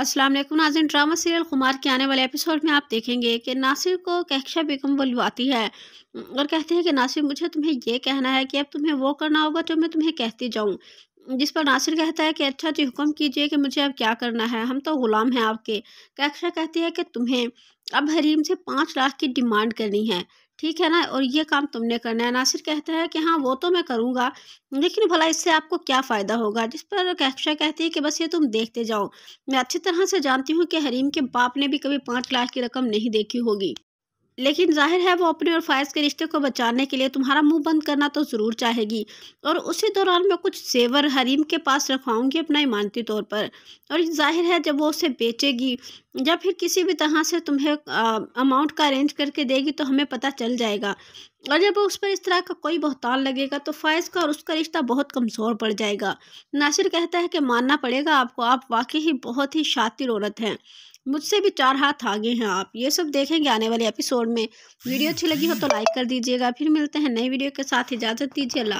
अस्सलाम वालेकुम नाजिन drama serial खुमार के आने वाले एपिसोड में आप देखेंगे कि नासिर को कहशा बेगम बुलवाती है और कहते हैं कि नासिर मुझे तुम्हें यह कहना है कि अब तुम्हें वो करना होगा जो मैं तुम्हें कहती जाऊँ जिस पर नासिर कहता है कि अच्छा जी हुक्म कीजिए कि मुझे अब क्या करना है हम तो ग़ुलाम हैं आपके कैक्षा कहती है कि तुम्हें अब हरीम से पाँच लाख की डिमांड करनी है ठीक है ना और ये काम तुमने करना है नासिर कहता है कि हाँ वो तो मैं करूँगा लेकिन भला इससे आपको क्या फ़ायदा होगा जिस पर कैक्षा कहती है कि बस ये तुम देखते जाओ मैं अच्छी तरह से जानती हूँ कि हरीम के बाप ने भी कभी पाँच लाख की रकम नहीं देखी होगी लेकिन जाहिर है वो अपने और फ़ायज़ के रिश्ते को बचाने के लिए तुम्हारा मुंह बंद करना तो ज़रूर चाहेगी और उसी दौरान मैं कुछ सेवर हरीम के पास रखवाऊँगी अपना ईमानती तौर पर और जाहिर है जब वो उसे बेचेगी या फिर किसी भी तरह से तुम्हें अमाउंट का अरेंज करके देगी तो हमें पता चल जाएगा और जब उस पर इस तरह का कोई बहतान लगेगा तो फ़ायज़ का और उसका रिश्ता बहुत कमज़ोर पड़ जाएगा नासिर कहता है कि मानना पड़ेगा आपको आप वाकई ही बहुत ही शातिर औरत हैं मुझसे भी चार हाथ आगे हैं आप ये सब देखेंगे आने वाले एपिसोड में वीडियो अच्छी लगी हो तो लाइक कर दीजिएगा फिर मिलते हैं नई वीडियो के साथ इजाज़त दीजिए अल्लाह